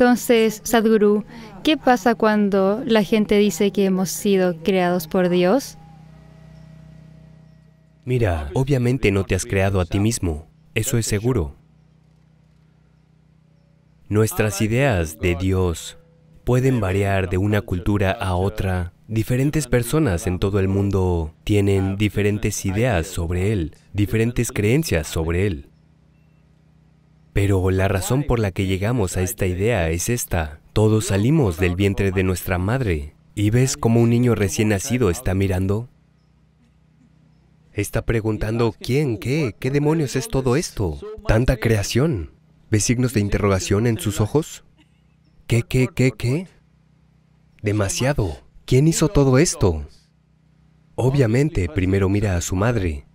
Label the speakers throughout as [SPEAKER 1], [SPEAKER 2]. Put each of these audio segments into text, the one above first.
[SPEAKER 1] Entonces, Sadhguru, ¿qué pasa cuando la gente dice que hemos sido creados por Dios? Mira, obviamente no te has creado a ti mismo, eso es seguro. Nuestras ideas de Dios pueden variar de una cultura a otra. Diferentes personas en todo el mundo tienen diferentes ideas sobre Él, diferentes creencias sobre Él. Pero la razón por la que llegamos a esta idea es esta. Todos salimos del vientre de nuestra madre. ¿Y ves cómo un niño recién nacido está mirando? Está preguntando, ¿quién? ¿Qué? ¿Qué demonios es todo esto? Tanta creación. ¿Ves signos de interrogación en sus ojos? ¿Qué, qué, qué, qué? Demasiado. ¿Quién hizo todo esto? Obviamente, primero mira a su madre.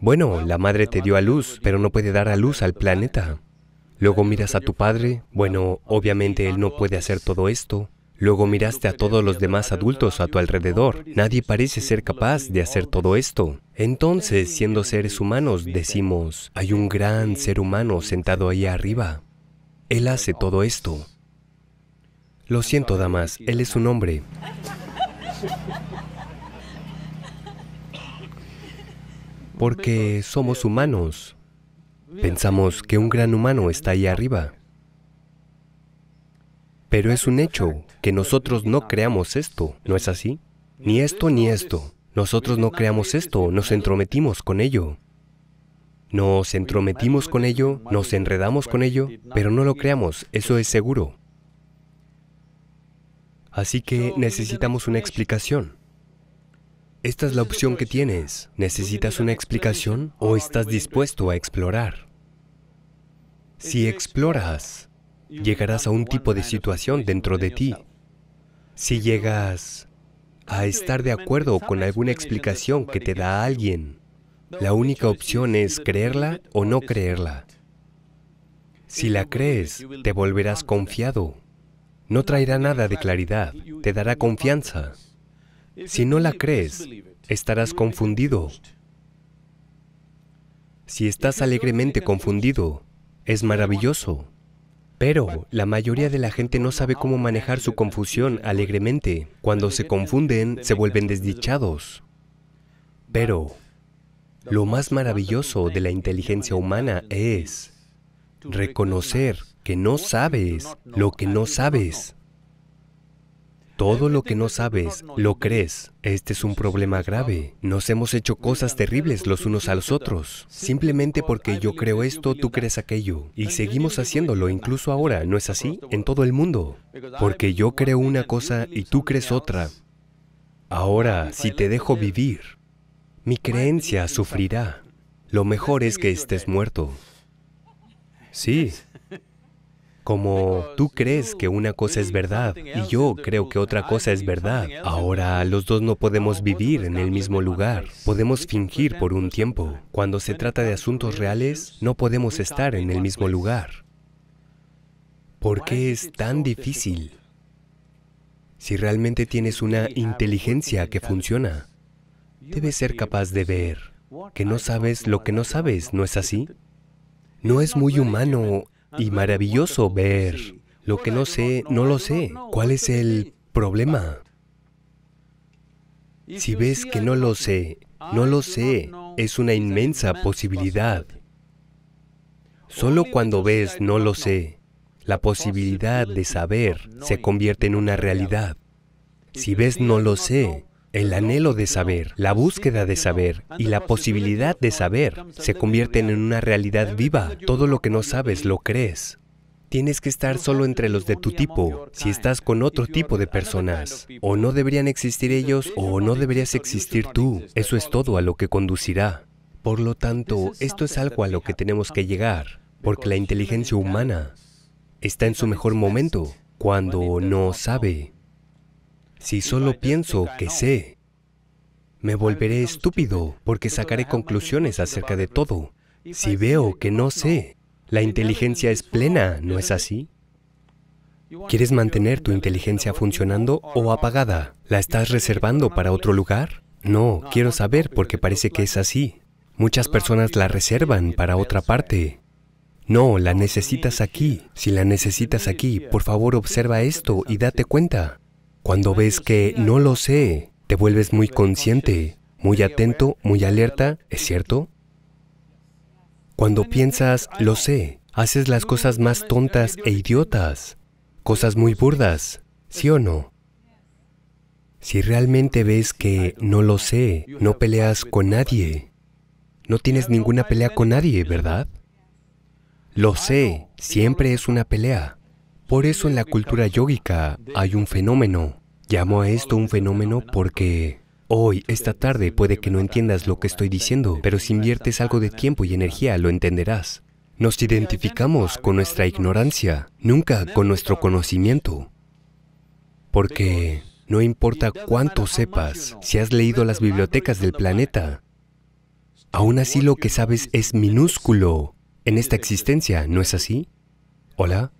[SPEAKER 1] Bueno, la madre te dio a luz, pero no puede dar a luz al planeta. Luego miras a tu padre, bueno, obviamente él no puede hacer todo esto. Luego miraste a todos los demás adultos a tu alrededor. Nadie parece ser capaz de hacer todo esto. Entonces, siendo seres humanos, decimos, hay un gran ser humano sentado ahí arriba. Él hace todo esto. Lo siento, damas, él es un hombre. Porque somos humanos. Pensamos que un gran humano está ahí arriba. Pero es un hecho que nosotros no creamos esto, ¿no es así? Ni esto ni esto. Nosotros no creamos esto, nos entrometimos con ello. Nos entrometimos con ello, nos enredamos con ello, pero no lo creamos, eso es seguro. Así que necesitamos una explicación. Esta es la opción que tienes. ¿Necesitas una explicación o estás dispuesto a explorar? Si exploras, llegarás a un tipo de situación dentro de ti. Si llegas a estar de acuerdo con alguna explicación que te da alguien, la única opción es creerla o no creerla. Si la crees, te volverás confiado. No traerá nada de claridad, te dará confianza. Si no la crees, estarás confundido. Si estás alegremente confundido, es maravilloso. Pero la mayoría de la gente no sabe cómo manejar su confusión alegremente. Cuando se confunden, se vuelven desdichados. Pero lo más maravilloso de la inteligencia humana es reconocer que no sabes lo que no sabes. Todo lo que no sabes, lo crees. Este es un problema grave. Nos hemos hecho cosas terribles los unos a los otros. Simplemente porque yo creo esto, tú crees aquello. Y seguimos haciéndolo incluso ahora, ¿no es así? En todo el mundo. Porque yo creo una cosa y tú crees otra. Ahora, si te dejo vivir, mi creencia sufrirá. Lo mejor es que estés muerto. Sí, como tú crees que una cosa es verdad y yo creo que otra cosa es verdad. Ahora los dos no podemos vivir en el mismo lugar. Podemos fingir por un tiempo. Cuando se trata de asuntos reales, no podemos estar en el mismo lugar. ¿Por qué es tan difícil? Si realmente tienes una inteligencia que funciona, debes ser capaz de ver que no sabes lo que no sabes, ¿no es así? No es muy humano y maravilloso ver. Lo que no sé, no lo sé. ¿Cuál es el problema? Ah, si ves que no lo sé, no lo sé, es una inmensa posibilidad. Solo cuando ves no lo sé, la posibilidad de saber se convierte en una realidad. Si ves no lo sé, el anhelo de saber, la búsqueda de saber y la posibilidad de saber se convierten en una realidad viva. Todo lo que no sabes lo crees. Tienes que estar solo entre los de tu tipo, si estás con otro tipo de personas. O no deberían existir ellos o no deberías existir tú. Eso es todo a lo que conducirá. Por lo tanto, esto es algo a lo que tenemos que llegar, porque la inteligencia humana está en su mejor momento, cuando no sabe. Si solo pienso que sé, me volveré estúpido porque sacaré conclusiones acerca de todo. Si veo que no sé, la inteligencia es plena, ¿no es así? ¿Quieres mantener tu inteligencia funcionando o apagada? ¿La estás reservando para otro lugar? No, quiero saber porque parece que es así. Muchas personas la reservan para otra parte. No, la necesitas aquí. Si la necesitas aquí, por favor observa esto y date cuenta. Cuando ves que no lo sé, te vuelves muy consciente, muy atento, muy alerta, ¿es cierto? Cuando piensas, lo sé, haces las cosas más tontas e idiotas, cosas muy burdas, ¿sí o no? Si realmente ves que no lo sé, no peleas con nadie, no tienes ninguna pelea con nadie, ¿verdad? Lo sé, siempre es una pelea. Por eso en la cultura yógica hay un fenómeno. Llamo a esto un fenómeno porque hoy, esta tarde, puede que no entiendas lo que estoy diciendo, pero si inviertes algo de tiempo y energía, lo entenderás. Nos identificamos con nuestra ignorancia, nunca con nuestro conocimiento. Porque no importa cuánto sepas, si has leído las bibliotecas del planeta, aún así lo que sabes es minúsculo en esta existencia, ¿no es así? ¿Hola?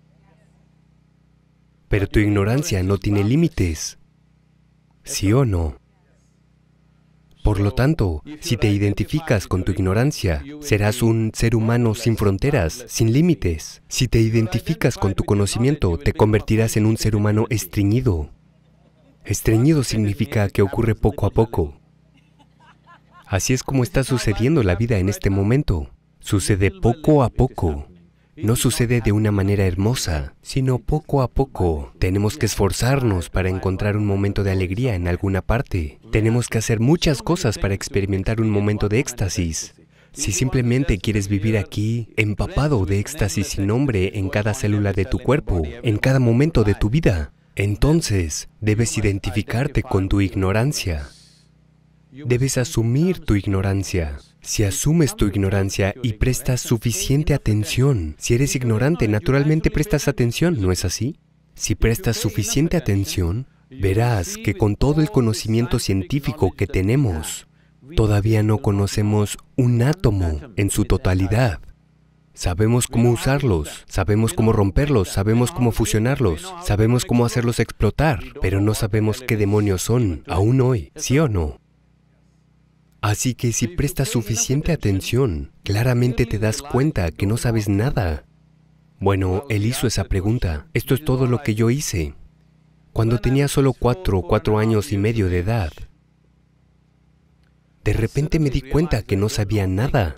[SPEAKER 1] Pero tu ignorancia no tiene límites. ¿Sí o no? Por lo tanto, si te identificas con tu ignorancia, serás un ser humano sin fronteras, sin límites. Si te identificas con tu conocimiento, te convertirás en un ser humano estreñido. Estreñido significa que ocurre poco a poco. Así es como está sucediendo la vida en este momento. Sucede poco a poco no sucede de una manera hermosa, sino poco a poco. Tenemos que esforzarnos para encontrar un momento de alegría en alguna parte. Tenemos que hacer muchas cosas para experimentar un momento de éxtasis. Si simplemente quieres vivir aquí, empapado de éxtasis sin nombre en cada célula de tu cuerpo, en cada momento de tu vida, entonces debes identificarte con tu ignorancia debes asumir tu ignorancia. Si asumes tu ignorancia y prestas suficiente atención, si eres ignorante, naturalmente prestas atención, ¿no es así? Si prestas suficiente atención, verás que con todo el conocimiento científico que tenemos, todavía no conocemos un átomo en su totalidad. Sabemos cómo usarlos, sabemos cómo romperlos, sabemos cómo fusionarlos, sabemos cómo hacerlos explotar, pero no sabemos qué demonios son, aún hoy, ¿sí o no? Así que si prestas suficiente atención, claramente te das cuenta que no sabes nada. Bueno, él hizo esa pues, pregunta. Esto es todo lo que yo hice. Cuando tenía solo cuatro cuatro años y medio de edad, de pues, repente me pues, di cuenta que no sabía nada.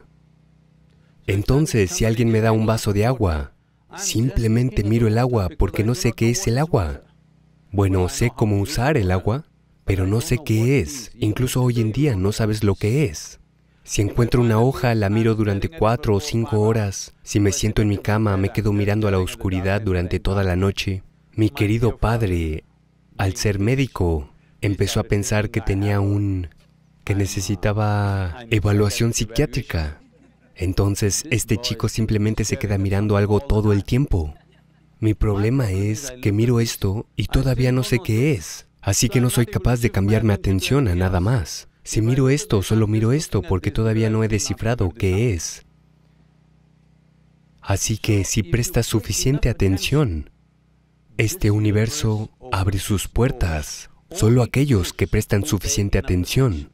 [SPEAKER 1] Entonces, si alguien me da un vaso de agua, ah, simplemente miro el agua porque no sé qué es el agua. Bueno, sé cómo usar el agua, pero no sé qué es. Incluso hoy en día no sabes lo que es. Si encuentro una hoja, la miro durante cuatro o cinco horas. Si me siento en mi cama, me quedo mirando a la oscuridad durante toda la noche. Mi querido padre, al ser médico, empezó a pensar que tenía un... que necesitaba evaluación psiquiátrica. Entonces, este chico simplemente se queda mirando algo todo el tiempo. Mi problema es que miro esto y todavía no sé qué es. Así que no soy capaz de cambiar mi atención a nada más. Si miro esto, solo miro esto porque todavía no he descifrado qué es. Así que si prestas suficiente atención, este universo abre sus puertas. Solo aquellos que prestan suficiente atención.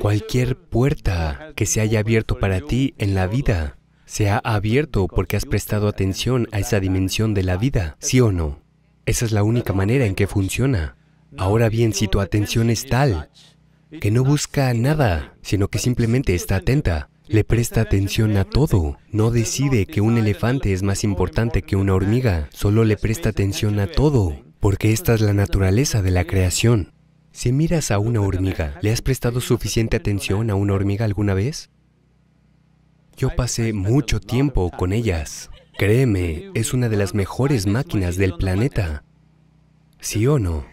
[SPEAKER 1] Cualquier puerta que se haya abierto para ti en la vida se ha abierto porque has prestado atención a esa dimensión de la vida, ¿sí o no? Esa es la única manera en que funciona. Ahora bien, si tu atención es tal que no busca nada, sino que simplemente está atenta, le presta atención a todo, no decide que un elefante es más importante que una hormiga, solo le presta atención a todo, porque esta es la naturaleza de la creación. Si miras a una hormiga, ¿le has prestado suficiente atención a una hormiga alguna vez? Yo pasé mucho tiempo con ellas. Créeme, es una de las mejores máquinas del planeta. ¿Sí o no?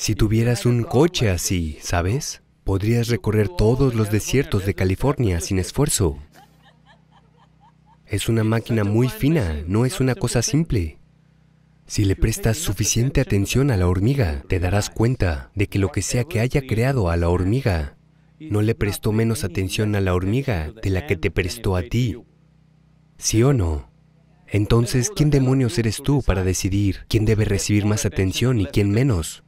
[SPEAKER 1] Si tuvieras un coche así, ¿sabes? Podrías recorrer todos los desiertos de California sin esfuerzo. Es una máquina muy fina, no es una cosa simple. Si le prestas suficiente atención a la hormiga, te darás cuenta de que lo que sea que haya creado a la hormiga, no le prestó menos atención a la hormiga de la que te prestó a ti. ¿Sí o no? Entonces, ¿quién demonios eres tú para decidir quién debe recibir más atención y quién menos?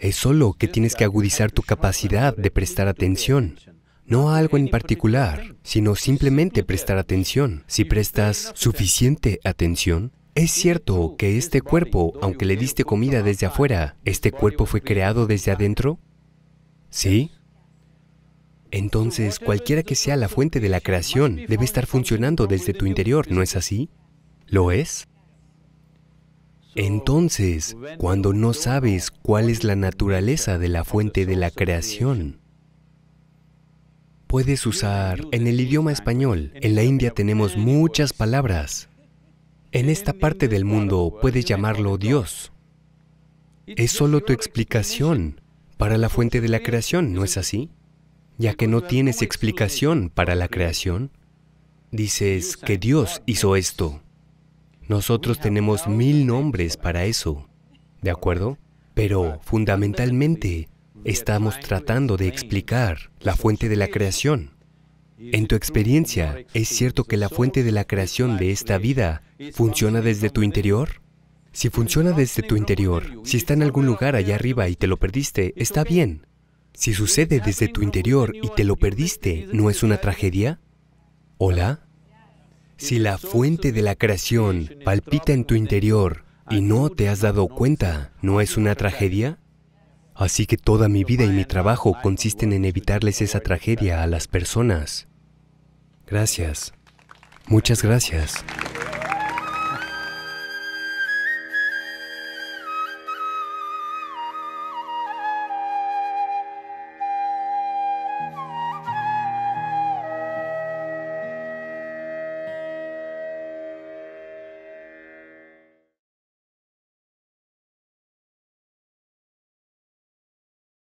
[SPEAKER 1] Es solo que tienes que agudizar tu capacidad de prestar atención. No a algo en particular, sino simplemente prestar atención. Si prestas suficiente atención, es cierto que este cuerpo, aunque le diste comida desde afuera, ¿este cuerpo fue creado desde adentro? ¿Sí? Entonces, cualquiera que sea la fuente de la creación, debe estar funcionando desde tu interior, ¿no es así? ¿Lo es? Entonces, cuando no sabes cuál es la naturaleza de la fuente de la creación, puedes usar en el idioma español. En la India tenemos muchas palabras. En esta parte del mundo puedes llamarlo Dios. Es solo tu explicación para la fuente de la creación, ¿no es así? Ya que no tienes explicación para la creación, dices que Dios hizo esto. Nosotros tenemos mil nombres para eso, ¿de acuerdo? Pero fundamentalmente estamos tratando de explicar la fuente de la creación. En tu experiencia, ¿es cierto que la fuente de la creación de esta vida funciona desde tu interior? Si funciona desde tu interior, si está en algún lugar allá arriba y te lo perdiste, está bien. Si sucede desde tu interior y te lo perdiste, ¿no es una tragedia? ¿Hola? Si la fuente de la creación palpita en tu interior y no te has dado cuenta, ¿no es una tragedia? Así que toda mi vida y mi trabajo consisten en evitarles esa tragedia a las personas. Gracias. Muchas gracias.